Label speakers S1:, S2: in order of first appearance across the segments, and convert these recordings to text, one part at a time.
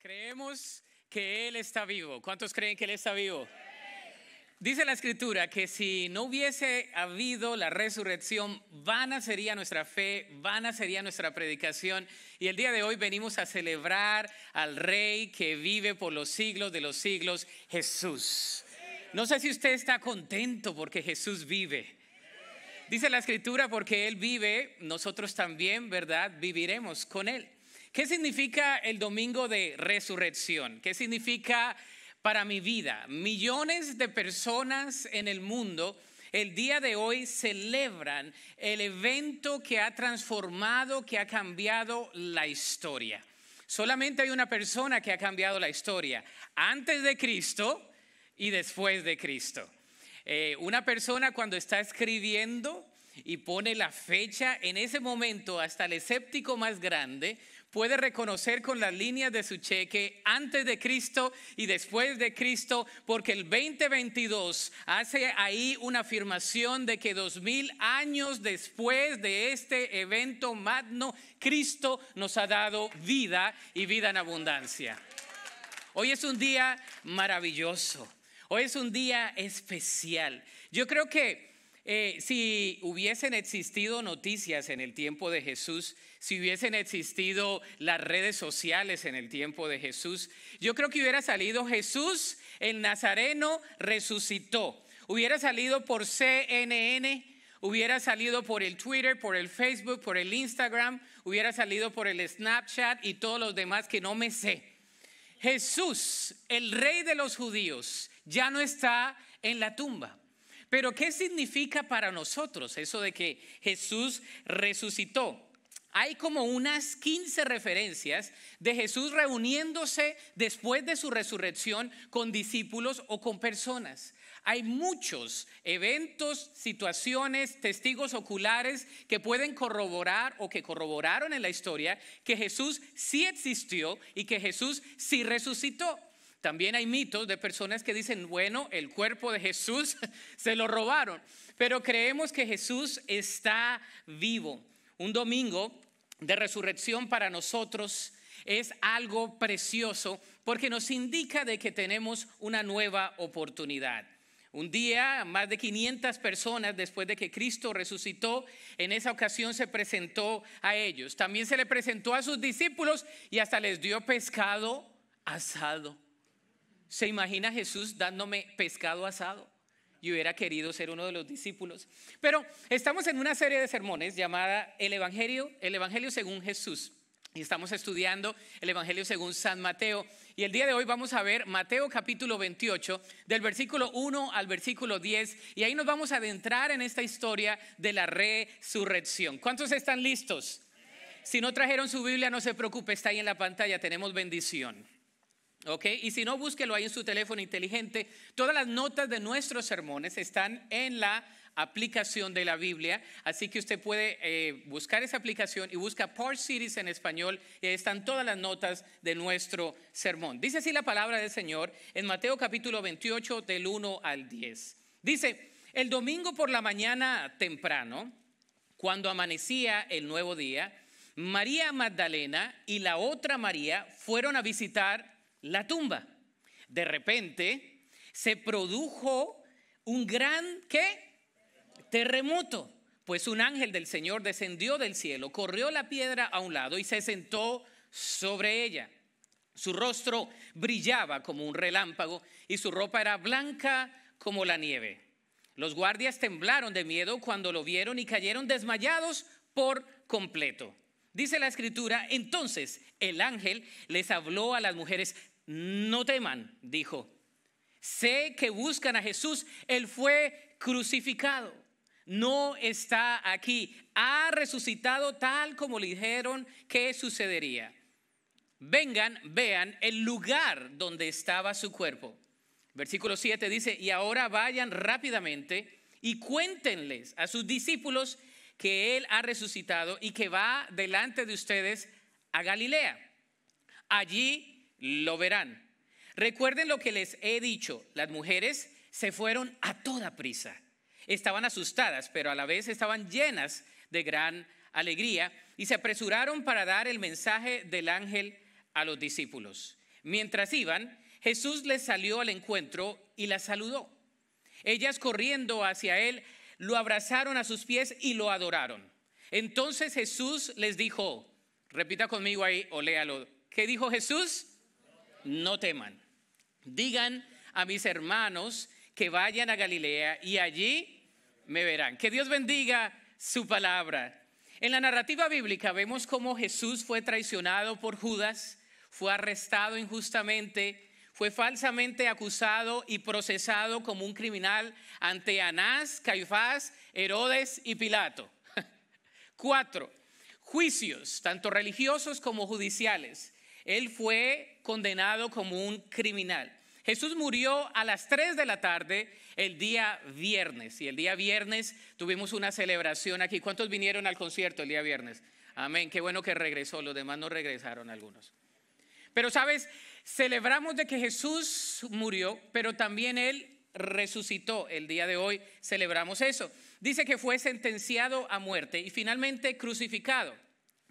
S1: Creemos que Él está vivo. ¿Cuántos creen que Él está vivo? Dice la escritura que si no hubiese habido la resurrección, vana sería nuestra fe, vana sería nuestra predicación. Y el día de hoy venimos a celebrar al Rey que vive por los siglos de los siglos, Jesús. No sé si usted está contento porque Jesús vive. Dice la escritura, porque Él vive, nosotros también, ¿verdad? Viviremos con Él. ¿Qué significa el domingo de resurrección? ¿Qué significa para mi vida? Millones de personas en el mundo el día de hoy celebran el evento que ha transformado, que ha cambiado la historia. Solamente hay una persona que ha cambiado la historia, antes de Cristo y después de Cristo. Eh, una persona cuando está escribiendo y pone la fecha, en ese momento hasta el escéptico más grande puede reconocer con las líneas de su cheque antes de Cristo y después de Cristo, porque el 2022 hace ahí una afirmación de que dos mil años después de este evento magno, Cristo nos ha dado vida y vida en abundancia. Hoy es un día maravilloso, hoy es un día especial. Yo creo que eh, si hubiesen existido noticias en el tiempo de Jesús, si hubiesen existido las redes sociales en el tiempo de Jesús, yo creo que hubiera salido Jesús, el Nazareno, resucitó. Hubiera salido por CNN, hubiera salido por el Twitter, por el Facebook, por el Instagram, hubiera salido por el Snapchat y todos los demás que no me sé. Jesús, el rey de los judíos, ya no está en la tumba. Pero ¿qué significa para nosotros eso de que Jesús resucitó? Hay como unas 15 referencias de Jesús reuniéndose después de su resurrección con discípulos o con personas. Hay muchos eventos, situaciones, testigos oculares que pueden corroborar o que corroboraron en la historia que Jesús sí existió y que Jesús sí resucitó. También hay mitos de personas que dicen, bueno, el cuerpo de Jesús se lo robaron, pero creemos que Jesús está vivo. Un domingo de resurrección para nosotros es algo precioso porque nos indica de que tenemos una nueva oportunidad. Un día, más de 500 personas después de que Cristo resucitó, en esa ocasión se presentó a ellos. También se le presentó a sus discípulos y hasta les dio pescado asado. ¿Se imagina Jesús dándome pescado asado? Y hubiera querido ser uno de los discípulos. Pero estamos en una serie de sermones llamada El Evangelio, el Evangelio según Jesús. Y estamos estudiando el Evangelio según San Mateo. Y el día de hoy vamos a ver Mateo capítulo 28, del versículo 1 al versículo 10. Y ahí nos vamos a adentrar en esta historia de la resurrección. ¿Cuántos están listos? Si no trajeron su Biblia, no se preocupe, está ahí en la pantalla, tenemos bendición. ¿Ok? Y si no, búsquelo ahí en su teléfono inteligente. Todas las notas de nuestros sermones están en la aplicación de la Biblia, así que usted puede eh, buscar esa aplicación y busca por Cities en español y ahí están todas las notas de nuestro sermón. Dice así la palabra del Señor en Mateo capítulo 28 del 1 al 10. Dice, el domingo por la mañana temprano, cuando amanecía el nuevo día, María Magdalena y la otra María fueron a visitar la tumba. De repente se produjo un gran ¿qué? terremoto, pues un ángel del Señor descendió del cielo, corrió la piedra a un lado y se sentó sobre ella. Su rostro brillaba como un relámpago y su ropa era blanca como la nieve. Los guardias temblaron de miedo cuando lo vieron y cayeron desmayados por completo. Dice la escritura, entonces el ángel les habló a las mujeres no teman, dijo. Sé que buscan a Jesús, Él fue crucificado, no está aquí, ha resucitado tal como le dijeron que sucedería. Vengan, vean el lugar donde estaba su cuerpo. Versículo 7 dice, y ahora vayan rápidamente y cuéntenles a sus discípulos que Él ha resucitado y que va delante de ustedes a Galilea. Allí lo verán. Recuerden lo que les he dicho, las mujeres se fueron a toda prisa. Estaban asustadas, pero a la vez estaban llenas de gran alegría y se apresuraron para dar el mensaje del ángel a los discípulos. Mientras iban, Jesús les salió al encuentro y las saludó. Ellas corriendo hacia él, lo abrazaron a sus pies y lo adoraron. Entonces Jesús les dijo, repita conmigo ahí o léalo, ¿qué dijo Jesús? no teman. Digan a mis hermanos que vayan a Galilea y allí me verán. Que Dios bendiga su palabra. En la narrativa bíblica vemos cómo Jesús fue traicionado por Judas, fue arrestado injustamente, fue falsamente acusado y procesado como un criminal ante Anás, Caifás, Herodes y Pilato. Cuatro, juicios, tanto religiosos como judiciales. Él fue condenado como un criminal. Jesús murió a las 3 de la tarde el día viernes. Y el día viernes tuvimos una celebración aquí. ¿Cuántos vinieron al concierto el día viernes? Amén, qué bueno que regresó. Los demás no regresaron algunos. Pero sabes, celebramos de que Jesús murió, pero también Él resucitó. El día de hoy celebramos eso. Dice que fue sentenciado a muerte y finalmente crucificado.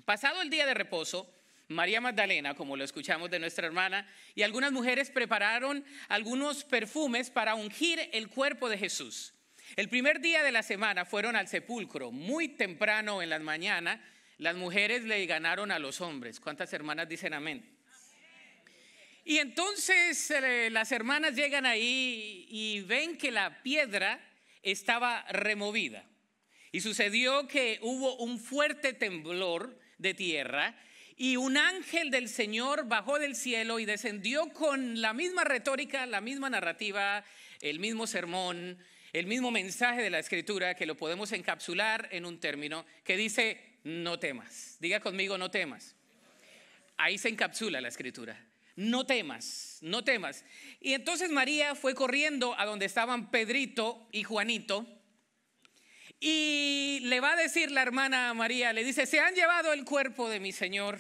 S1: Pasado el día de reposo, María Magdalena, como lo escuchamos de nuestra hermana, y algunas mujeres prepararon algunos perfumes para ungir el cuerpo de Jesús. El primer día de la semana fueron al sepulcro, muy temprano en la mañana, las mujeres le ganaron a los hombres. ¿Cuántas hermanas dicen amén? Y entonces eh, las hermanas llegan ahí y ven que la piedra estaba removida. Y sucedió que hubo un fuerte temblor de tierra y un ángel del Señor bajó del cielo y descendió con la misma retórica, la misma narrativa, el mismo sermón, el mismo mensaje de la escritura que lo podemos encapsular en un término que dice, no temas. Diga conmigo, no temas. Ahí se encapsula la escritura. No temas, no temas. Y entonces María fue corriendo a donde estaban Pedrito y Juanito y le va a decir la hermana María, le dice, se han llevado el cuerpo de mi Señor,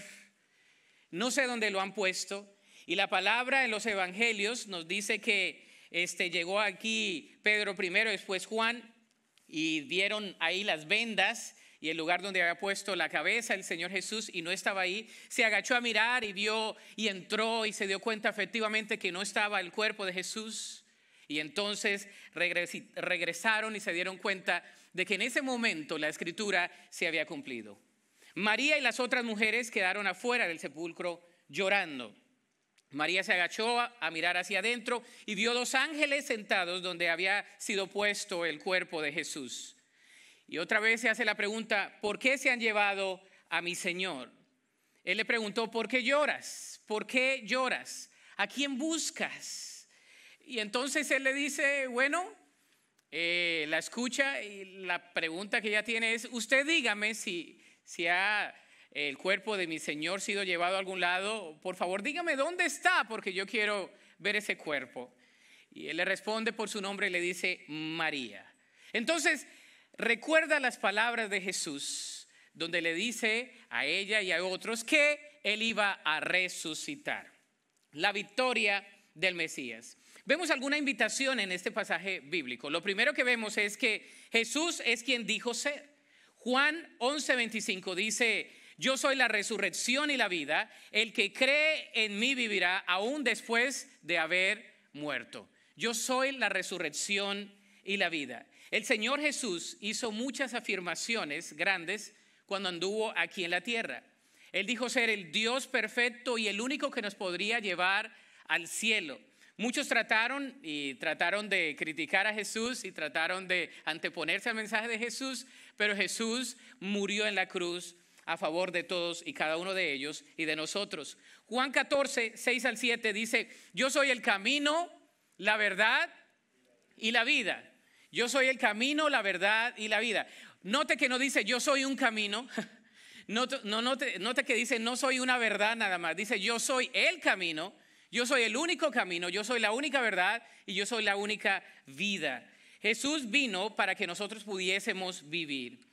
S1: no sé dónde lo han puesto. Y la palabra en los evangelios nos dice que este, llegó aquí Pedro primero, después Juan, y dieron ahí las vendas y el lugar donde había puesto la cabeza el Señor Jesús y no estaba ahí, se agachó a mirar y vio y entró y se dio cuenta efectivamente que no estaba el cuerpo de Jesús. Y entonces regresaron y se dieron cuenta de que en ese momento la escritura se había cumplido. María y las otras mujeres quedaron afuera del sepulcro llorando. María se agachó a, mirar hacia adentro y vio dos ángeles sentados donde había sido puesto el cuerpo de Jesús. Y otra vez se hace la pregunta, ¿por qué se han llevado a mi Señor? Él le preguntó, ¿por qué lloras? ¿Por qué lloras? ¿A quién buscas? Y entonces él le dice, bueno, eh, la escucha y la pregunta que ella tiene es, usted dígame si, ha el cuerpo de mi Señor sido llevado a algún lado, por favor dígame dónde está, porque yo quiero ver ese cuerpo. Y él le responde por su nombre y le dice, María. Entonces, recuerda las palabras de Jesús, donde le dice a ella y a otros que él iba a resucitar. La victoria del Mesías. Vemos alguna invitación en este pasaje bíblico. Lo primero que vemos es que Jesús es quien dijo ser. Juan 11:25 dice, yo soy la resurrección y la vida, el que cree en mí vivirá aún después de haber muerto. Yo soy la resurrección y la vida. El Señor Jesús hizo muchas afirmaciones grandes cuando anduvo aquí en la tierra. Él dijo ser el Dios perfecto y el único que nos podría llevar al cielo. Muchos trataron y trataron de criticar a Jesús y trataron de anteponerse al mensaje de Jesús, pero Jesús murió en la cruz a favor de todos y cada uno de ellos y de nosotros. Juan 14, 6 al 7 dice, yo soy el camino, la verdad y la vida. Yo soy el camino, la verdad y la vida. Note que no dice yo soy un camino. no, note que dice no soy una verdad nada más. Dice yo soy el camino, yo soy el único camino, yo soy la única verdad y yo soy la única vida. Jesús vino para que nosotros pudiésemos vivir.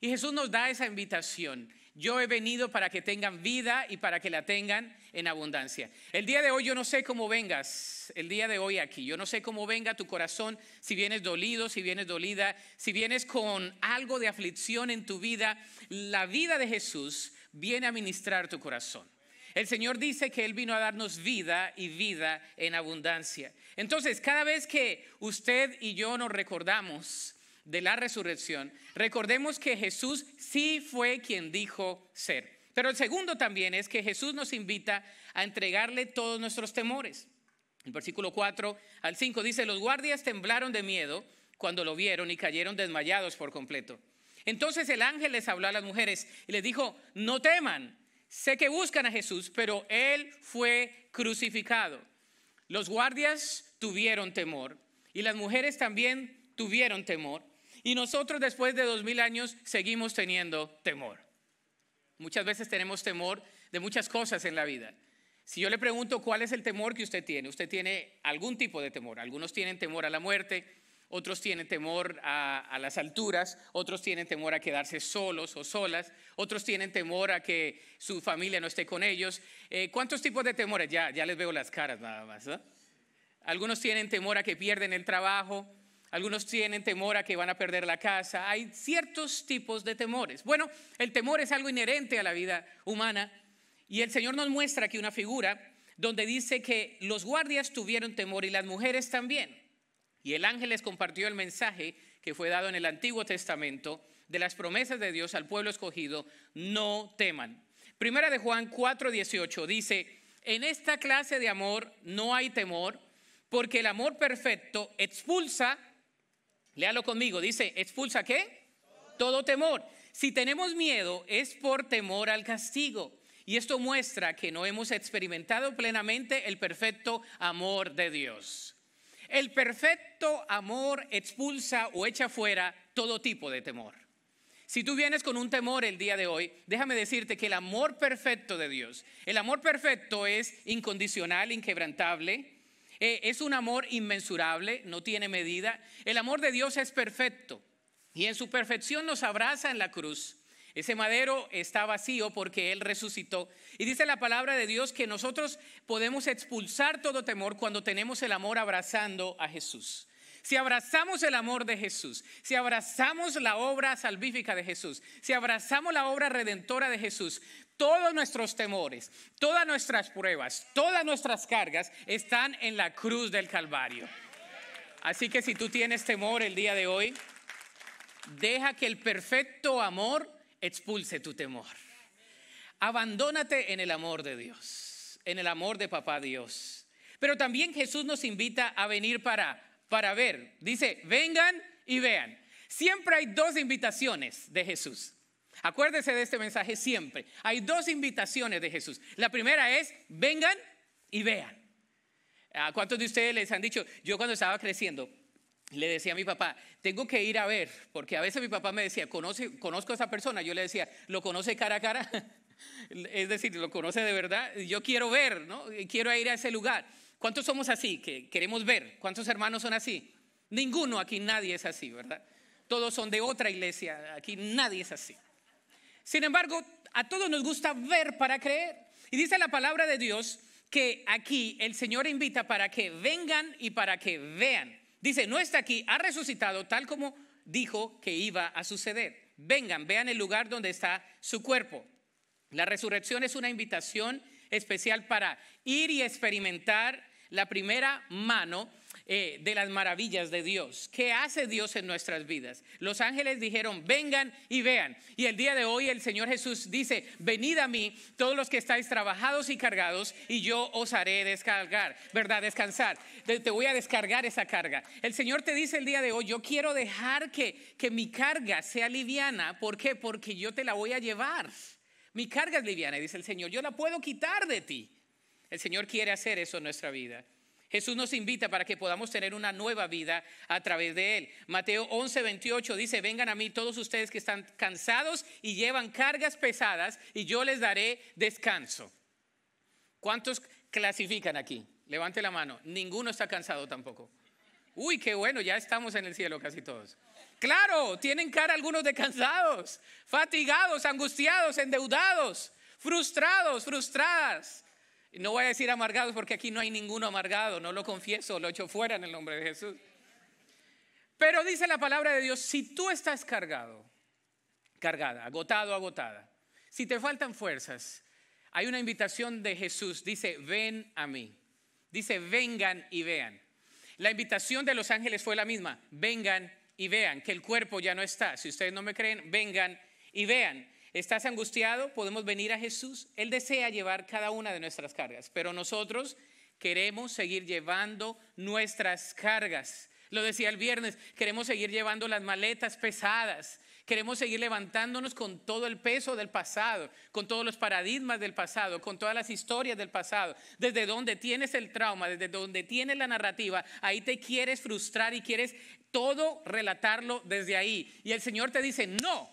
S1: Y Jesús nos da esa invitación. Yo he venido para que tengan vida y para que la tengan en abundancia. El día de hoy yo no sé cómo vengas, el día de hoy aquí, yo no sé cómo venga tu corazón, si vienes dolido, si vienes dolida, si vienes con algo de aflicción en tu vida, la vida de Jesús viene a ministrar tu corazón. El Señor dice que Él vino a darnos vida y vida en abundancia. Entonces, cada vez que usted y yo nos recordamos de la resurrección, recordemos que Jesús sí fue quien dijo ser. Pero el segundo también es que Jesús nos invita a entregarle todos nuestros temores. El versículo 4 al 5 dice, los guardias temblaron de miedo cuando lo vieron y cayeron desmayados por completo. Entonces el ángel les habló a las mujeres y les dijo, no teman, Sé que buscan a Jesús, pero Él fue crucificado. Los guardias tuvieron temor y las mujeres también tuvieron temor. Y nosotros después de dos mil años seguimos teniendo temor. Muchas veces tenemos temor de muchas cosas en la vida. Si yo le pregunto cuál es el temor que usted tiene, usted tiene algún tipo de temor. Algunos tienen temor a la muerte, otros tienen temor a, las alturas, otros tienen temor a quedarse solos o solas, otros tienen temor a que su familia no esté con ellos. Eh, ¿Cuántos tipos de temores? Ya, ya les veo las caras nada más. Algunos tienen temor a que pierden el trabajo, algunos tienen temor a que van a perder la casa. Hay ciertos tipos de temores. Bueno, el temor es algo inherente a la vida humana y el Señor nos muestra aquí una figura donde dice que los guardias tuvieron temor y las mujeres también. Y el ángel les compartió el mensaje que fue dado en el Antiguo Testamento de las promesas de Dios al pueblo escogido, no teman. Primera de Juan 4:18 dice, en esta clase de amor no hay temor, porque el amor perfecto expulsa, léalo conmigo, dice, expulsa qué? Todo temor. Si tenemos miedo es por temor al castigo. Y esto muestra que no hemos experimentado plenamente el perfecto amor de Dios. El perfecto amor expulsa o echa fuera todo tipo de temor. Si tú vienes con un temor el día de hoy, déjame decirte que el amor perfecto de Dios, el amor perfecto es incondicional, inquebrantable, eh, es un amor inmensurable, no tiene medida. El amor de Dios es perfecto y en su perfección nos abraza en la cruz. Ese madero está vacío porque Él resucitó. Y dice la palabra de Dios que nosotros podemos expulsar todo temor cuando tenemos el amor abrazando a Jesús. Si abrazamos el amor de Jesús, si abrazamos la obra salvífica de Jesús, si abrazamos la obra redentora de Jesús, todos nuestros temores, todas nuestras pruebas, todas nuestras cargas están en la cruz del Calvario. Así que si tú tienes temor el día de hoy, deja que el perfecto amor expulse tu temor. Abandónate en el amor de Dios, en el amor de papá Dios. Pero también Jesús nos invita a venir para, para ver. Dice, vengan y vean. Siempre hay dos invitaciones de Jesús. Acuérdese de este mensaje siempre. Hay dos invitaciones de Jesús. La primera es, vengan y vean. ¿A cuántos de ustedes les han dicho, yo cuando estaba creciendo, le decía a mi papá, tengo que ir a ver, porque a veces mi papá me decía, ¿Conoce, conozco a esa persona, yo le decía, ¿lo conoce cara a cara? es decir, ¿lo conoce de verdad? Yo quiero ver, ¿no? Quiero ir a ese lugar. ¿Cuántos somos así, que queremos ver? ¿Cuántos hermanos son así? Ninguno, aquí nadie es así, ¿verdad? Todos son de otra iglesia, aquí nadie es así. Sin embargo, a todos nos gusta ver para creer. Y dice la palabra de Dios que aquí el Señor invita para que vengan y para que vean. Dice, no está aquí, ha resucitado tal como dijo que iba a suceder. Vengan, vean el lugar donde está su cuerpo. La resurrección es una invitación especial para ir y experimentar la primera mano eh, de las maravillas de Dios. ¿Qué hace Dios en nuestras vidas? Los ángeles dijeron, vengan y vean. Y el día de hoy el Señor Jesús dice, venid a mí todos los que estáis trabajados y cargados y yo os haré descargar, ¿verdad? Descansar. Te voy a descargar esa carga. El Señor te dice el día de hoy, yo quiero dejar que, que mi carga sea liviana. ¿Por qué? Porque yo te la voy a llevar. Mi carga es liviana, dice el Señor. Yo la puedo quitar de ti. El Señor quiere hacer eso en nuestra vida. Jesús nos invita para que podamos tener una nueva vida a través de Él. Mateo 11, 28 dice, vengan a mí todos ustedes que están cansados y llevan cargas pesadas y yo les daré descanso. ¿Cuántos clasifican aquí? Levante la mano. Ninguno está cansado tampoco. Uy, qué bueno, ya estamos en el cielo casi todos. Claro, tienen cara algunos de cansados, fatigados, angustiados, endeudados, frustrados, frustradas no voy a decir amargados porque aquí no hay ninguno amargado, no lo confieso, lo echo fuera en el nombre de Jesús. Pero dice la palabra de Dios, si tú estás cargado, cargada, agotado, agotada, si te faltan fuerzas, hay una invitación de Jesús, dice, ven a mí. Dice, vengan y vean. La invitación de los ángeles fue la misma, vengan y vean que el cuerpo ya no está. Si ustedes no me creen, vengan y vean. ¿Estás angustiado? Podemos venir a Jesús. Él desea llevar cada una de nuestras cargas, pero nosotros queremos seguir llevando nuestras cargas. Lo decía el viernes, queremos seguir llevando las maletas pesadas, queremos seguir levantándonos con todo el peso del pasado, con todos los paradigmas del pasado, con todas las historias del pasado. Desde donde tienes el trauma, desde donde tienes la narrativa, ahí te quieres frustrar y quieres todo relatarlo desde ahí. Y el Señor te dice, no,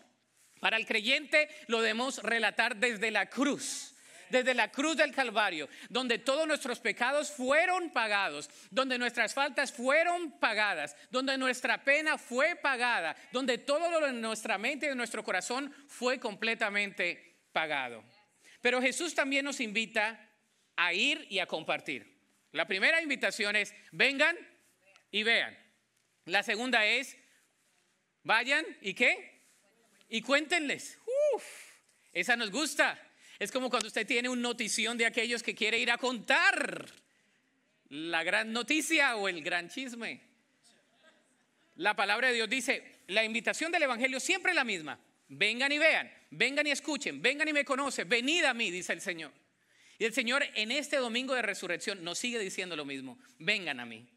S1: para el creyente lo debemos relatar desde la cruz desde la cruz del Calvario, donde todos nuestros pecados fueron pagados, donde nuestras faltas fueron pagadas, donde nuestra pena fue pagada, donde todo lo de nuestra mente y de nuestro corazón fue completamente pagado. Pero Jesús también nos invita a ir y a compartir. La primera invitación es, vengan y vean. La segunda es, vayan y qué? y cuéntenles. esa nos gusta. Es como cuando usted tiene un notición de aquellos que quiere ir a contar la gran noticia o el gran chisme. La palabra de Dios dice, la invitación del Evangelio siempre es la misma. Vengan y vean, vengan y escuchen, vengan y me conocen, venid a mí, dice el Señor. Y el Señor en este domingo de resurrección nos sigue diciendo lo mismo. Vengan a mí,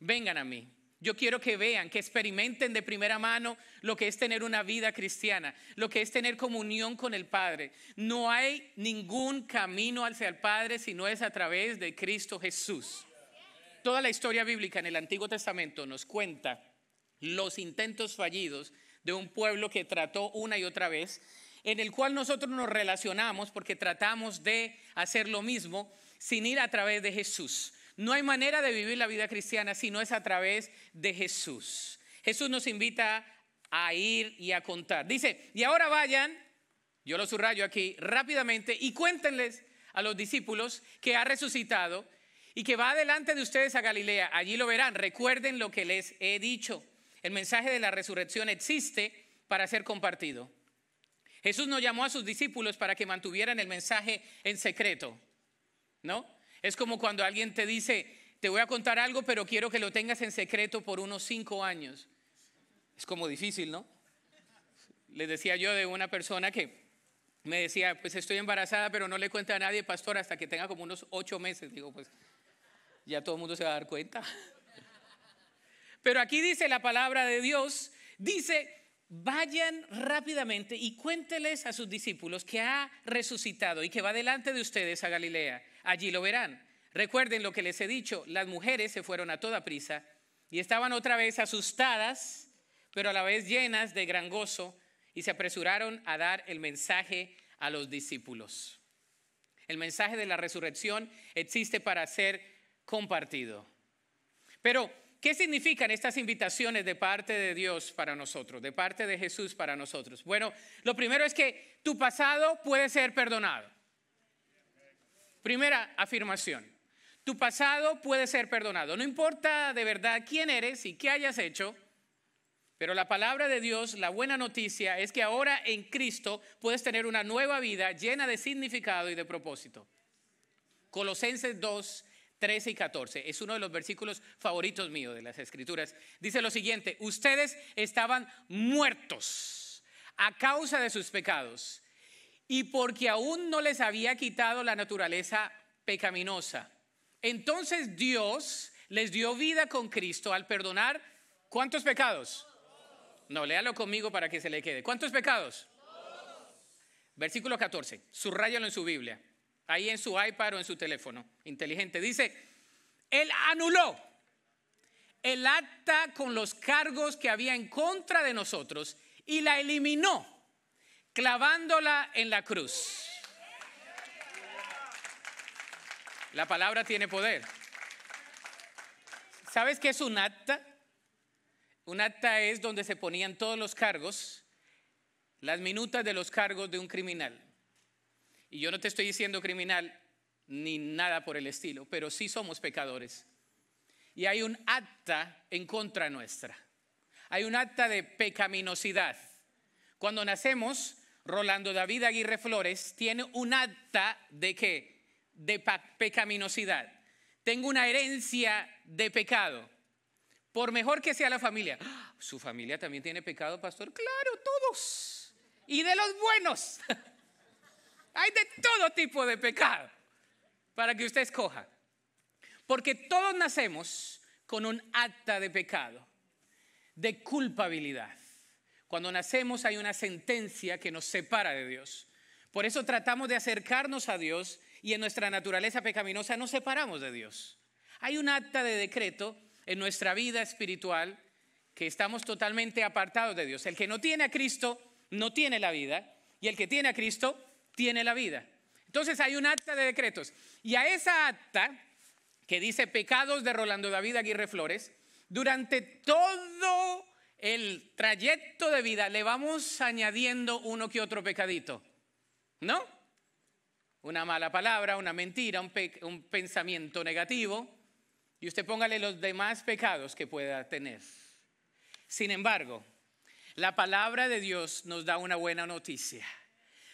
S1: vengan a mí. Yo quiero que vean, que experimenten de primera mano lo que es tener una vida cristiana, lo que es tener comunión con el Padre. No hay ningún camino hacia el Padre si no es a través de Cristo Jesús. Toda la historia bíblica en el Antiguo Testamento nos cuenta los intentos fallidos de un pueblo que trató una y otra vez, en el cual nosotros nos relacionamos porque tratamos de hacer lo mismo sin ir a través de Jesús. No hay manera de vivir la vida cristiana si no es a través de Jesús. Jesús nos invita a ir y a contar. Dice, y ahora vayan, yo lo subrayo aquí, rápidamente y cuéntenles a los discípulos que ha resucitado y que va delante de ustedes a Galilea. Allí lo verán. Recuerden lo que les he dicho. El mensaje de la resurrección existe para ser compartido. Jesús no llamó a sus discípulos para que mantuvieran el mensaje en secreto. ¿No? Es como cuando alguien te dice, te voy a contar algo, pero quiero que lo tengas en secreto por unos cinco años. Es como difícil, ¿no? Les decía yo de una persona que me decía, pues estoy embarazada, pero no le cuenta a nadie, pastor, hasta que tenga como unos ocho meses. Digo, pues ya todo el mundo se va a dar cuenta. Pero aquí dice la palabra de Dios, dice, vayan rápidamente y cuénteles a sus discípulos que ha resucitado y que va delante de ustedes a Galilea allí lo verán. Recuerden lo que les he dicho, las mujeres se fueron a toda prisa y estaban otra vez asustadas, pero a la vez llenas de gran gozo y se apresuraron a dar el mensaje a los discípulos. El mensaje de la resurrección existe para ser compartido. Pero, ¿qué significan estas invitaciones de parte de Dios para nosotros, de parte de Jesús para nosotros? Bueno, lo primero es que tu pasado puede ser perdonado. Primera afirmación, tu pasado puede ser perdonado. No importa de verdad quién eres y qué hayas hecho, pero la palabra de Dios, la buena noticia es que ahora en Cristo puedes tener una nueva vida llena de significado y de propósito. Colosenses 2, 13 y 14. Es uno de los versículos favoritos míos de las escrituras. Dice lo siguiente, ustedes estaban muertos a causa de sus pecados y porque aún no les había quitado la naturaleza pecaminosa. Entonces Dios les dio vida con Cristo al perdonar cuántos pecados. No, léalo conmigo para que se le quede. ¿Cuántos pecados? Versículo 14. Subrayalo en su Biblia. Ahí en su iPad o en su teléfono inteligente. Dice, Él anuló el acta con los cargos que había en contra de nosotros y la eliminó clavándola en la cruz. La palabra tiene poder. ¿Sabes qué es un acta? Un acta es donde se ponían todos los cargos, las minutas de los cargos de un criminal. Y yo no te estoy diciendo criminal ni nada por el estilo, pero sí somos pecadores. Y hay un acta en contra nuestra. Hay un acta de pecaminosidad. Cuando nacemos, Rolando David Aguirre Flores, tiene un acta de qué? De pecaminosidad. Tengo una herencia de pecado. Por mejor que sea la familia. ¡Ah! ¿Su familia también tiene pecado, pastor? Claro, todos. Y de los buenos. Hay de todo tipo de pecado para que usted escoja. Porque todos nacemos con un acta de pecado, de culpabilidad. Cuando nacemos hay una sentencia que nos separa de Dios. Por eso tratamos de acercarnos a Dios y en nuestra naturaleza pecaminosa nos separamos de Dios. Hay un acta de decreto en nuestra vida espiritual que estamos totalmente apartados de Dios. El que no tiene a Cristo no tiene la vida y el que tiene a Cristo tiene la vida. Entonces hay un acta de decretos y a esa acta que dice pecados de Rolando David Aguirre Flores, durante todo el trayecto de vida le vamos añadiendo uno que otro pecadito, ¿no? Una mala palabra, una mentira, un, pensamiento negativo, y usted póngale los demás pecados que pueda tener. Sin embargo, la palabra de Dios nos da una buena noticia.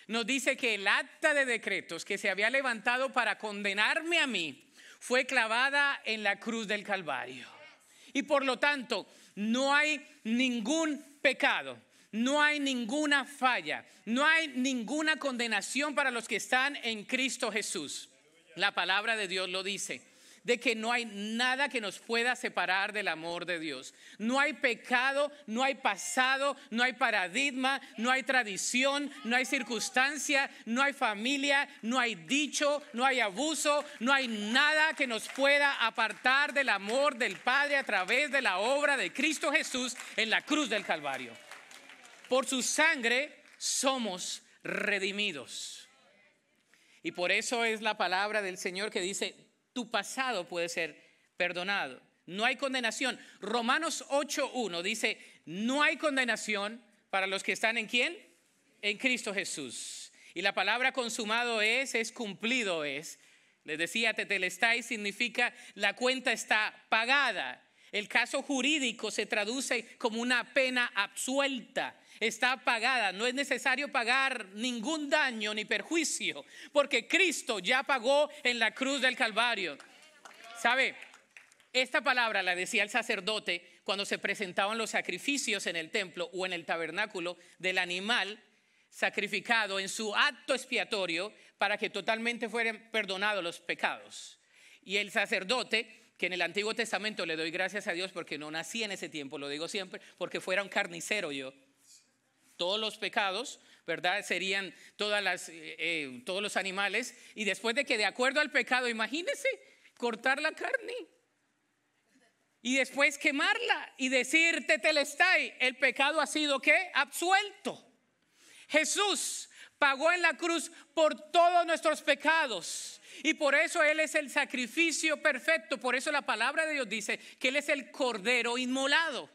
S1: Nos dice que el acta de decretos que se había levantado para condenarme a mí fue clavada en la cruz del Calvario. Y por lo tanto, no hay ningún pecado. No hay ninguna falla, no hay ninguna condenación para los que están en Cristo Jesús. La palabra de Dios lo dice de que no hay nada que nos pueda separar del amor de Dios. No hay pecado, no hay pasado, no hay paradigma, no hay tradición, no hay circunstancia, no hay familia, no hay dicho, no hay abuso, no hay nada que nos pueda apartar del amor del Padre a través de la obra de Cristo Jesús en la cruz del Calvario. Por su sangre somos redimidos. Y por eso es la palabra del Señor que dice, tu pasado puede ser perdonado. No hay condenación. Romanos 8.1 dice, no hay condenación para los que están en quién? En Cristo Jesús. Y la palabra consumado es, es cumplido es. Les decía, tetelestai significa la cuenta está pagada. El caso jurídico se traduce como una pena absuelta está pagada. No es necesario pagar ningún daño ni perjuicio, porque Cristo ya pagó en la cruz del Calvario. ¿Sabe? Esta palabra la decía el sacerdote cuando se presentaban los sacrificios en el templo o en el tabernáculo del animal sacrificado en su acto expiatorio para que totalmente fueran perdonados los pecados. Y el sacerdote que en el Antiguo Testamento le doy gracias a Dios porque no nací en ese tiempo, lo digo siempre, porque fuera un carnicero yo todos los pecados, ¿verdad? Serían todas las, eh, eh, todos los animales. Y después de que, de acuerdo al pecado, imagínense cortar la carne y después quemarla y decir, tetelestai, el pecado ha sido que absuelto. Jesús pagó en la cruz por todos nuestros pecados. Y por eso Él es el sacrificio perfecto. Por eso la palabra de Dios dice que Él es el cordero inmolado.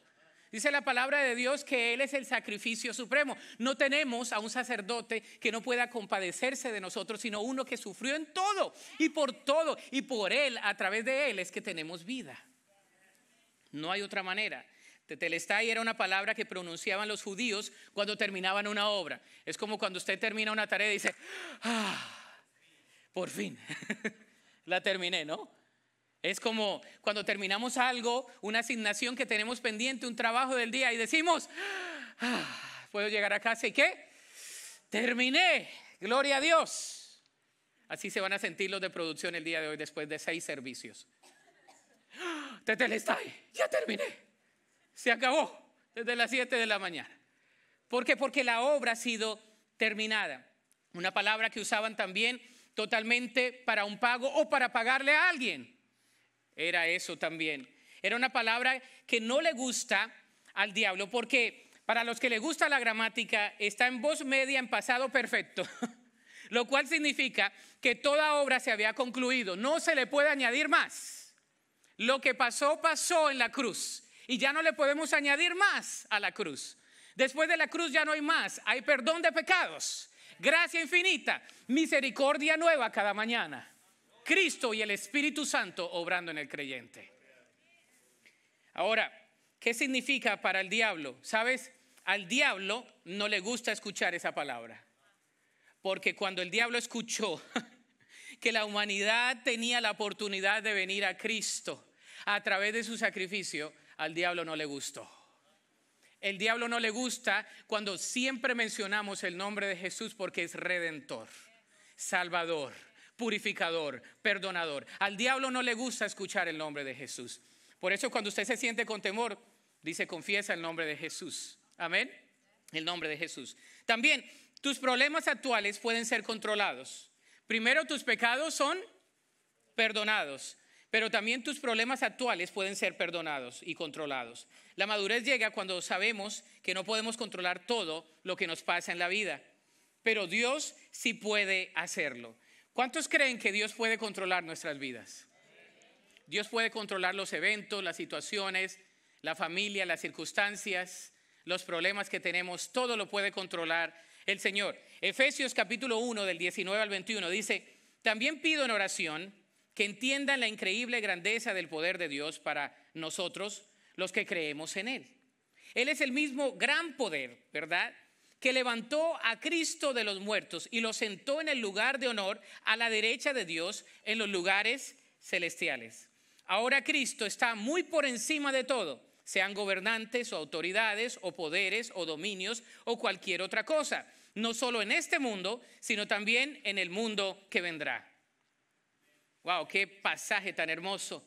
S1: Dice la palabra de Dios que Él es el sacrificio supremo. No tenemos a un sacerdote que no pueda compadecerse de nosotros, sino uno que sufrió en todo y por todo. Y por Él, a través de Él, es que tenemos vida. No hay otra manera. telestai era una palabra que pronunciaban los judíos cuando terminaban una obra. Es como cuando usted termina una tarea y dice, ah, por fin, la terminé, ¿no? Es como cuando terminamos algo, una asignación que tenemos pendiente, un trabajo del día y decimos, ah, puedo llegar a casa y qué? Terminé, gloria a Dios. Así se van a sentir los de producción el día de hoy después de seis servicios. Ah, Tetelestai, ya terminé. Se acabó desde las siete de la mañana. ¿Por qué? Porque la obra ha sido terminada. Una palabra que usaban también totalmente para un pago o para pagarle a alguien era eso también. Era una palabra que no le gusta al diablo porque para los que le gusta la gramática está en voz media en pasado perfecto, lo cual significa que toda obra se había concluido, no se le puede añadir más. Lo que pasó pasó en la cruz y ya no le podemos añadir más a la cruz. Después de la cruz ya no hay más, hay perdón de pecados, gracia infinita, misericordia nueva cada mañana. Cristo y el Espíritu Santo obrando en el creyente. Ahora, ¿qué significa para el diablo? ¿Sabes? Al diablo no le gusta escuchar esa palabra. Porque cuando el diablo escuchó que la humanidad tenía la oportunidad de venir a Cristo a través de su sacrificio, al diablo no le gustó. El diablo no le gusta cuando siempre mencionamos el nombre de Jesús porque es redentor, salvador purificador, perdonador. Al diablo no le gusta escuchar el nombre de Jesús. Por eso cuando usted se siente con temor, dice, confiesa el nombre de Jesús. Amén. El nombre de Jesús. También, tus problemas actuales pueden ser controlados. Primero, tus pecados son perdonados, pero también tus problemas actuales pueden ser perdonados y controlados. La madurez llega cuando sabemos que no podemos controlar todo lo que nos pasa en la vida, pero Dios sí puede hacerlo. ¿Cuántos creen que Dios puede controlar nuestras vidas? Dios puede controlar los eventos, las situaciones, la familia, las circunstancias, los problemas que tenemos, todo lo puede controlar el Señor. Efesios capítulo 1 del 19 al 21 dice, también pido en oración que entiendan la increíble grandeza del poder de Dios para nosotros, los que creemos en Él. Él es el mismo gran poder, ¿verdad? que levantó a Cristo de los muertos y lo sentó en el lugar de honor a la derecha de Dios en los lugares celestiales. Ahora Cristo está muy por encima de todo, sean gobernantes o autoridades o poderes o dominios o cualquier otra cosa, no solo en este mundo, sino también en el mundo que vendrá. Wow, qué pasaje tan hermoso.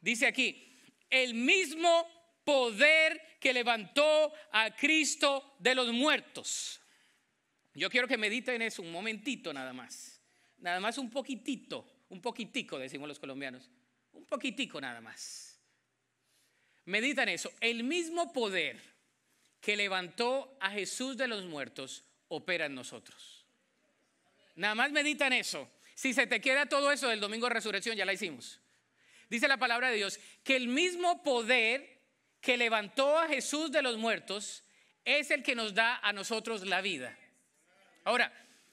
S1: Dice aquí, el mismo poder que levantó a Cristo de los muertos. Yo quiero que mediten eso un momentito nada más. Nada más un poquitito, un poquitico, decimos los colombianos. Un poquitico nada más. Medita en eso. El mismo poder que levantó a Jesús de los muertos opera en nosotros. Nada más medita en eso. Si se te queda todo eso del domingo de resurrección, ya la hicimos. Dice la palabra de Dios que el mismo poder que levantó a Jesús de los muertos es el que nos da a nosotros la vida. Ahora,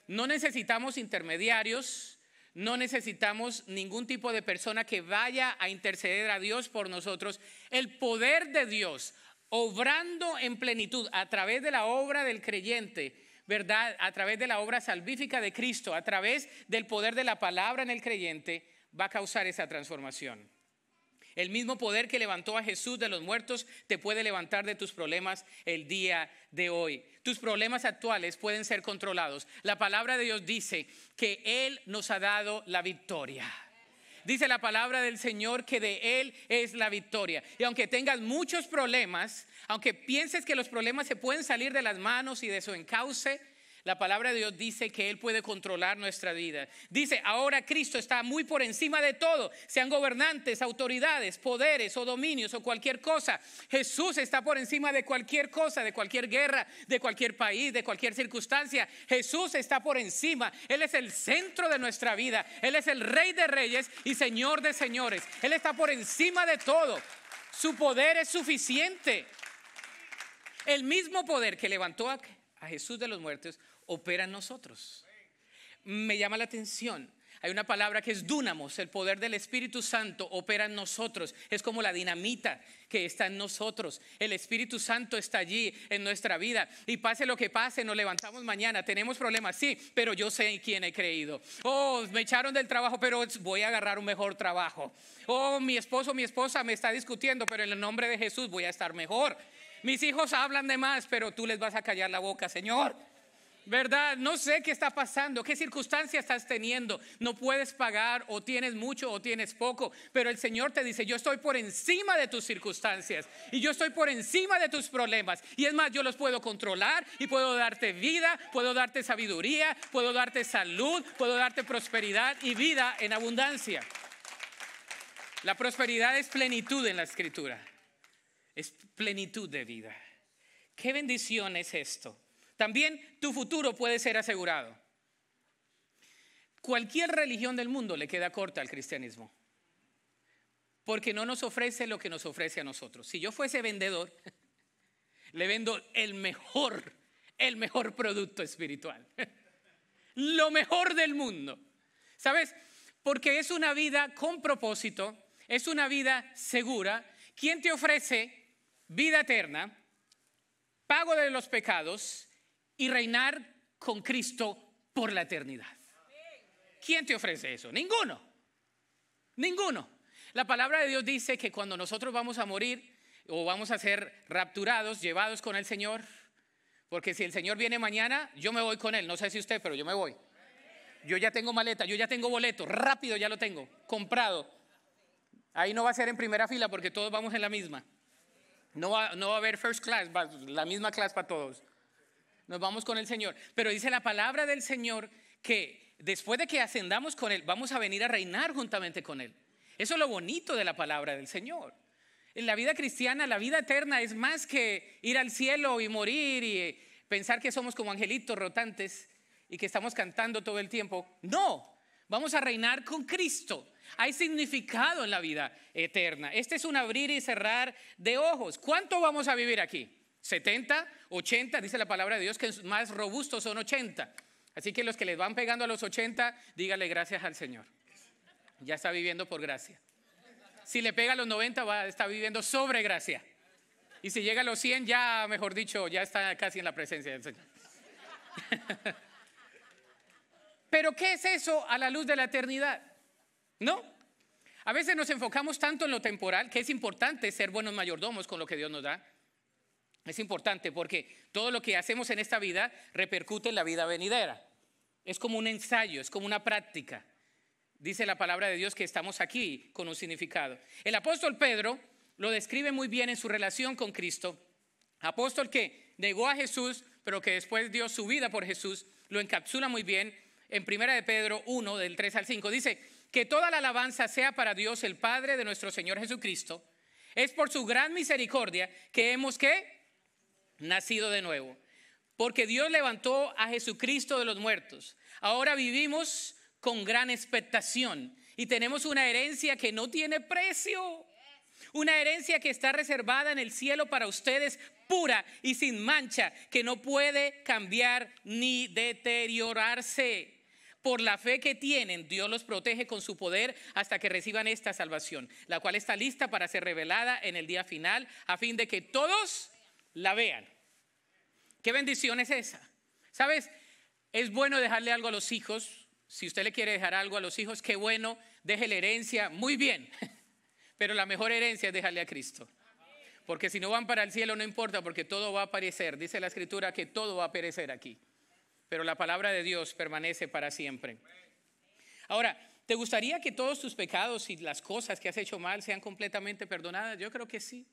S1: no necesitamos intermediarios, no necesitamos ningún tipo de persona que vaya a interceder a Dios por nosotros. El poder de Dios, obrando en plenitud a través de la obra del creyente, ¿verdad? A través de la obra salvífica de Cristo, a través del poder de la palabra en el creyente, va a causar esa transformación. El mismo poder que levantó a Jesús de los muertos te puede levantar de tus problemas el día de hoy. Tus problemas actuales pueden ser controlados. La palabra de Dios dice que Él nos ha dado la victoria. Dice la palabra del Señor que de Él es la victoria. Y aunque tengas muchos problemas, aunque pienses que los problemas se pueden salir de las manos y de su encauce, la palabra de Dios dice que Él puede controlar nuestra vida. Dice, ahora Cristo está muy por encima de todo, sean gobernantes, autoridades, poderes o dominios o cualquier cosa. Jesús está por encima de cualquier cosa, de cualquier guerra, de cualquier país, de cualquier circunstancia. Jesús está por encima. Él es el centro de nuestra vida. Él es el rey de reyes y señor de señores. Él está por encima de todo. Su poder es suficiente. El mismo poder que levantó a, Jesús de los muertos opera en nosotros. Me llama la atención. Hay una palabra que es dúnamos, el poder del Espíritu Santo opera en nosotros, es como la dinamita que está en nosotros. El Espíritu Santo está allí en nuestra vida y pase lo que pase, nos levantamos mañana, tenemos problemas, sí, pero yo sé en quién he creído. Oh, me echaron del trabajo, pero voy a agarrar un mejor trabajo. Oh, mi esposo, mi esposa me está discutiendo, pero en el nombre de Jesús voy a estar mejor. Mis hijos hablan de más, pero tú les vas a callar la boca, Señor. ¿verdad? No sé qué está pasando, qué circunstancias estás teniendo. No puedes pagar o tienes mucho o tienes poco, pero el Señor te dice, yo estoy por encima de tus circunstancias y yo estoy por encima de tus problemas. Y es más, yo los puedo controlar y puedo darte vida, puedo darte sabiduría, puedo darte salud, puedo darte prosperidad y vida en abundancia. La prosperidad es plenitud en la escritura, es plenitud de vida. ¿Qué bendición es esto? También tu futuro puede ser asegurado. Cualquier religión del mundo le queda corta al cristianismo, porque no nos ofrece lo que nos ofrece a nosotros. Si yo fuese vendedor, le vendo el mejor, el mejor producto espiritual, lo mejor del mundo. ¿Sabes? Porque es una vida con propósito, es una vida segura. ¿Quién te ofrece vida eterna, pago de los pecados y reinar con Cristo por la eternidad. ¿Quién te ofrece eso? Ninguno. Ninguno. La palabra de Dios dice que cuando nosotros vamos a morir o vamos a ser rapturados, llevados con el Señor, porque si el Señor viene mañana, yo me voy con Él. No sé si usted, pero yo me voy. Yo ya tengo maleta, yo ya tengo boleto, rápido ya lo tengo, comprado. Ahí no va a ser en primera fila porque todos vamos en la misma. No va, no va a haber first class, la misma clase para todos nos vamos con el Señor. Pero dice la palabra del Señor que después de que ascendamos con Él, vamos a venir a reinar juntamente con Él. Eso es lo bonito de la palabra del Señor. En la vida cristiana, la vida eterna es más que ir al cielo y morir y eh, pensar que somos como angelitos rotantes y que estamos cantando todo el tiempo. No, vamos a reinar con Cristo. Hay significado en la vida eterna. Este es un abrir y cerrar de ojos. ¿Cuánto vamos a vivir aquí? ¿70? 80, dice la palabra de Dios que más robustos son 80. Así que los que les van pegando a los 80, dígale gracias al Señor. Ya está viviendo por gracia. Si le pega a los 90, va, está viviendo sobre gracia. Y si llega a los 100, ya, mejor dicho, ya está casi en la presencia del Señor. Pero ¿qué es eso a la luz de la eternidad? ¿No? A veces nos enfocamos tanto en lo temporal, que es importante ser buenos mayordomos con lo que Dios nos da, es importante porque todo lo que hacemos en esta vida repercute en la vida venidera. Es como un ensayo, es como una práctica. Dice la palabra de Dios que estamos aquí con un significado. El apóstol Pedro lo describe muy bien en su relación con Cristo. Apóstol que negó a Jesús, pero que después dio su vida por Jesús, lo encapsula muy bien en Primera de Pedro 1 del 3 al 5. Dice, "Que toda la alabanza sea para Dios el Padre de nuestro Señor Jesucristo. Es por su gran misericordia que hemos que nacido de nuevo. Porque Dios levantó a Jesucristo de los muertos. Ahora vivimos con gran expectación y tenemos una herencia que no tiene precio. Una herencia que está reservada en el cielo para ustedes, pura y sin mancha, que no puede cambiar ni deteriorarse. Por la fe que tienen, Dios los protege con su poder hasta que reciban esta salvación, la cual está lista para ser revelada en el día final, a fin de que todos la vean. Qué bendición es esa. ¿Sabes? Es bueno dejarle algo a los hijos. Si usted le quiere dejar algo a los hijos, qué bueno, la herencia, muy bien. Pero la mejor herencia es dejarle a Cristo. Porque si no van para el cielo no importa, porque todo va a aparecer Dice la escritura que todo va a perecer aquí. Pero la palabra de Dios permanece para siempre. Ahora, ¿te gustaría que todos tus pecados y las cosas que has hecho mal sean completamente perdonadas? Yo creo que sí.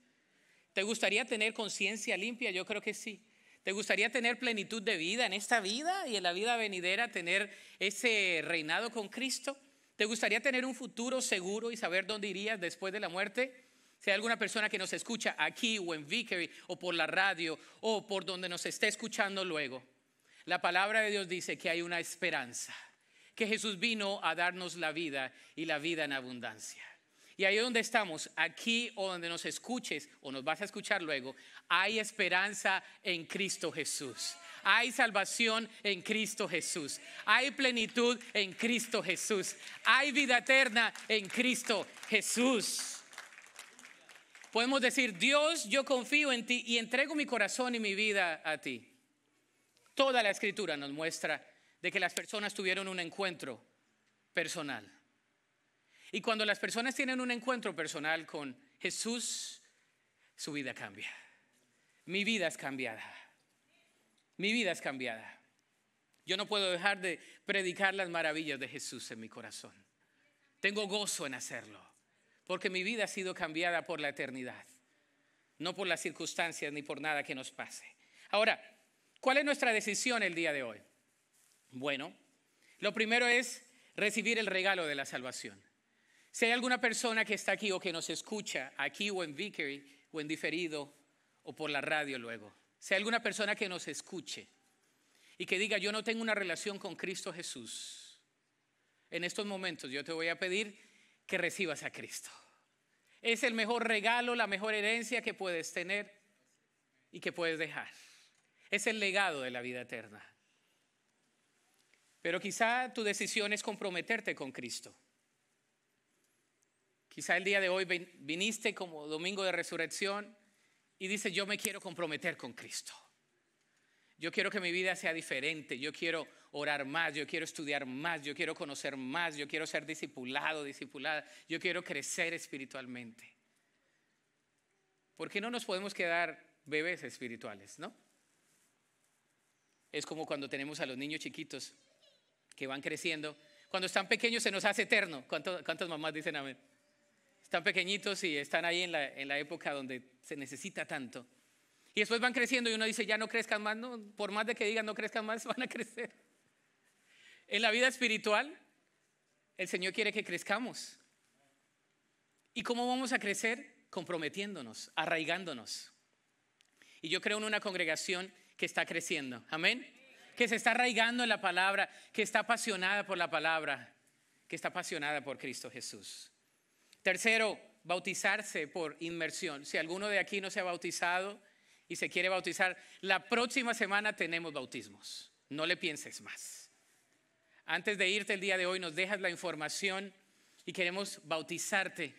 S1: ¿Te gustaría tener conciencia limpia? Yo creo que sí. ¿Te gustaría tener plenitud de vida en esta vida y en la vida venidera, tener ese reinado con Cristo? ¿Te gustaría tener un futuro seguro y saber dónde irías después de la muerte? Si hay alguna persona que nos escucha aquí o en Vickery o por la radio o por donde nos esté escuchando luego, la palabra de Dios dice que hay una esperanza, que Jesús vino a darnos la vida y la vida en abundancia. Y ahí donde estamos, aquí o donde nos escuches o nos vas a escuchar luego, hay esperanza en Cristo Jesús. Hay salvación en Cristo Jesús. Hay plenitud en Cristo Jesús. Hay vida eterna en Cristo Jesús. Podemos decir, Dios, yo confío en ti y entrego mi corazón y mi vida a ti. Toda la escritura nos muestra de que las personas tuvieron un encuentro personal. Y cuando las personas tienen un encuentro personal con Jesús, su vida cambia. Mi vida es cambiada. Mi vida es cambiada. Yo no puedo dejar de predicar las maravillas de Jesús en mi corazón. Tengo gozo en hacerlo, porque mi vida ha sido cambiada por la eternidad, no por las circunstancias ni por nada que nos pase. Ahora, ¿cuál es nuestra decisión el día de hoy? Bueno, lo primero es recibir el regalo de la salvación. Si hay alguna persona que está aquí o que nos escucha aquí o en Vickery o en diferido o por la radio luego, si alguna persona que nos escuche y que diga yo no tengo una relación con Cristo Jesús, en estos momentos yo te voy a pedir que recibas a Cristo. Es el mejor regalo, la mejor herencia que puedes tener y que puedes dejar. Es el legado de la vida eterna. Pero quizá tu decisión es comprometerte con Cristo. Quizá el día de hoy viniste como domingo de resurrección y dices, yo me quiero comprometer con Cristo. Yo quiero que mi vida sea diferente, yo quiero orar más, yo quiero estudiar más, yo quiero conocer más, yo quiero ser discipulado, discipulada, yo quiero crecer espiritualmente. ¿Por qué no nos podemos quedar bebés espirituales, no? Es como cuando tenemos a los niños chiquitos que van creciendo. Cuando están pequeños se nos hace eterno. ¿Cuántas mamás dicen amén? están pequeñitos y están ahí en la, época donde se necesita tanto. Y después van creciendo y uno dice, ya no crezcan más, no, por más de que digan no crezcan más, van a crecer. En la vida espiritual, el Señor quiere que crezcamos. ¿Y cómo vamos a crecer? Comprometiéndonos, arraigándonos. Y yo creo en una congregación que está creciendo, amén, que se está arraigando en la palabra, que está apasionada por la palabra, que está apasionada por Cristo Jesús. Tercero, bautizarse por inmersión. Si alguno de aquí no se ha bautizado y se quiere bautizar, la próxima semana tenemos bautismos. No le pienses más. Antes de irte el día de hoy, nos dejas la información y queremos bautizarte.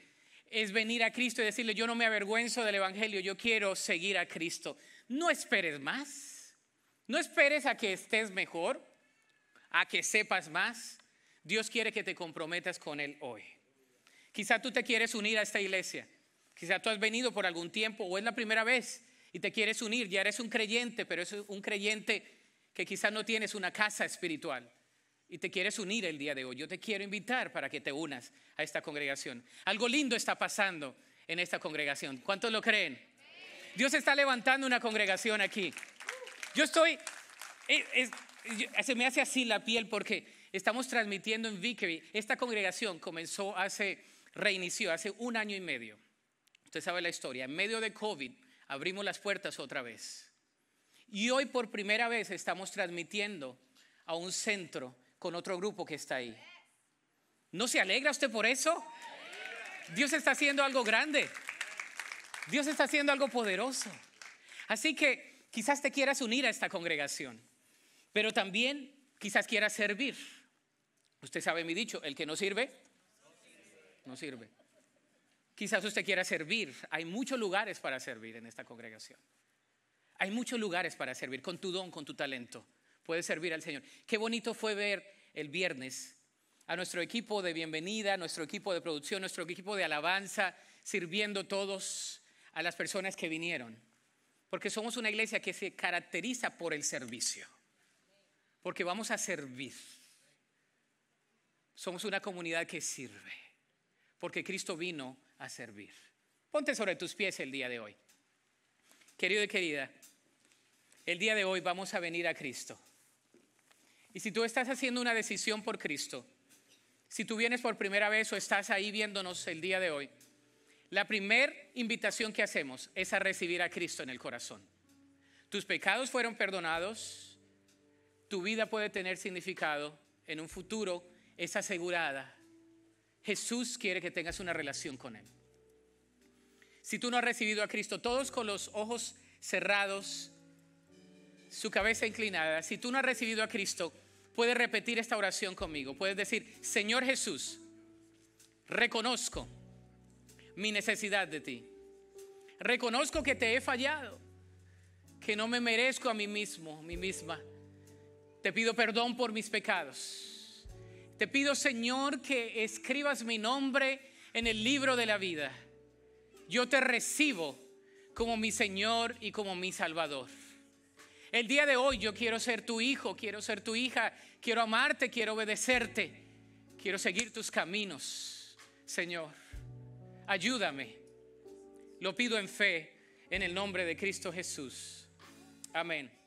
S1: Es venir a Cristo y decirle, yo no me avergüenzo del Evangelio, yo quiero seguir a Cristo. No esperes más. No esperes a que estés mejor, a que sepas más. Dios quiere que te comprometas con Él hoy. Quizá tú te quieres unir a esta iglesia. Quizá tú has venido por algún tiempo o es la primera vez y te quieres unir. Ya eres un creyente, pero es un creyente que quizás no tienes una casa espiritual y te quieres unir el día de hoy. Yo te quiero invitar para que te unas a esta congregación. Algo lindo está pasando en esta congregación. ¿Cuántos lo creen? Dios está levantando una congregación aquí. Yo estoy, eh, se me hace así la piel porque estamos transmitiendo en Vickery. Esta congregación comenzó hace reinició hace un año y medio. Usted sabe la historia. En medio de COVID abrimos las puertas otra vez. Y hoy por primera vez estamos transmitiendo a un centro con otro grupo que está ahí. ¿No se alegra usted por eso? Dios está haciendo algo grande. Dios está haciendo algo poderoso. Así que quizás te quieras unir a esta congregación, pero también quizás quieras servir. Usted sabe mi dicho, el que no sirve, no sirve. Quizás usted quiera servir. Hay muchos lugares para servir en esta congregación. Hay muchos lugares para servir con tu don, con tu talento. Puedes servir al Señor. Qué bonito fue ver el viernes a nuestro equipo de bienvenida, a nuestro equipo de producción, nuestro equipo de alabanza, sirviendo todos a las personas que vinieron. Porque somos una iglesia que se caracteriza por el servicio. Porque vamos a servir. Somos una comunidad que sirve porque Cristo vino a servir. Ponte sobre tus pies el día de hoy. Querido y querida, el día de hoy vamos a venir a Cristo. Y si tú estás haciendo una decisión por Cristo, si tú vienes por primera vez o estás ahí viéndonos el día de hoy, la primera invitación que hacemos es a recibir a Cristo en el corazón. Tus pecados fueron perdonados, tu vida puede tener significado, en un futuro es asegurada Jesús quiere que tengas una relación con Él. Si tú no has recibido a Cristo, todos con los ojos cerrados, su cabeza inclinada, si tú no has recibido a Cristo, puedes repetir esta oración conmigo. Puedes decir, Señor Jesús, reconozco mi necesidad de ti. Reconozco que te he fallado, que no me merezco a mí mismo, a mí misma. Te pido perdón por mis pecados te pido, Señor, que escribas mi nombre en el libro de la vida. Yo te recibo como mi Señor y como mi Salvador. El día de hoy yo quiero ser tu hijo, quiero ser tu hija, quiero amarte, quiero obedecerte, quiero seguir tus caminos, Señor. Ayúdame. Lo pido en fe, en el nombre de Cristo Jesús. Amén.